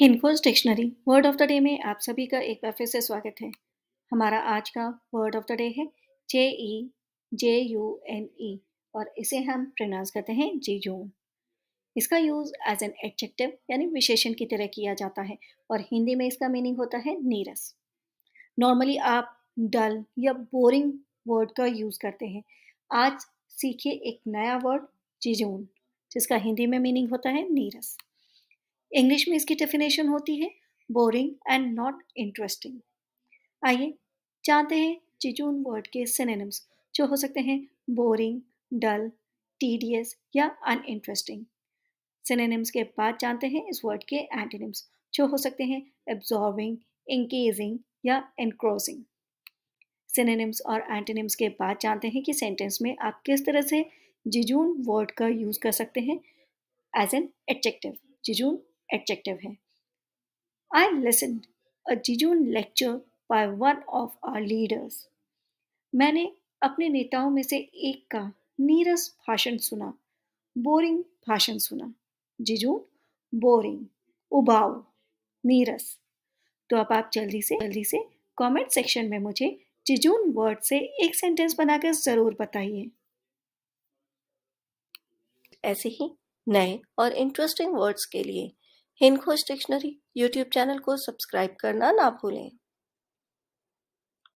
हिंकोज dictionary word of the day में आप सभी का एक बार फिर से स्वागत है हमारा आज का वर्ड ऑफ द डे है जे ई जे यू एन ई और इसे हम प्रोनाउंस करते हैं जी यू इसका यूज़ एज एन एडजेक्टिव यानी विशेषण की तरह किया जाता है और हिंदी में इसका मीनिंग होता है नीरस नॉर्मली आप डल या बोरिंग वर्ड का यूज़ करते हैं आज सीखिए एक नया वर्ड जिजून जिसका हिंदी में मीनिंग होता है नीरस इंग्लिश में इसकी डेफिनेशन होती है बोरिंग एंड नॉट इंटरेस्टिंग आइए जानते हैं चिजून वर्ड के सिनेनिम्स जो हो सकते हैं बोरिंग डल टीडियस या अन इंटरेस्टिंग सिनेनिम्स के बाद जानते हैं इस वर्ड के एंटीनिम्स जो हो सकते हैं एब्जॉर्बिंग इंकेजिंग या एनक्रोसिंग सिनेनिम्स और एंटीनिम्स के बाद जानते हैं कि सेंटेंस में आप किस तरह से जिजून वर्ड का यूज़ कर सकते हैं as an adjective jejune adjective है I listen a jejune lecture by one of our leaders मैंने अपने नेताओं में से एक का नीरस भाषण सुना बोरिंग भाषण सुना जिजून बोरिंग उबाऊ नीरस तो अब आप जल्दी से जल्दी से कमेंट सेक्शन में मुझे जिजून वर्ड से एक सेंटेंस बनाकर ज़रूर बताइए ऐसे ही नए और इंटरेस्टिंग वर्ड्स के लिए हिंदखोज डिक्शनरी यूट्यूब चैनल को सब्सक्राइब करना ना भूलें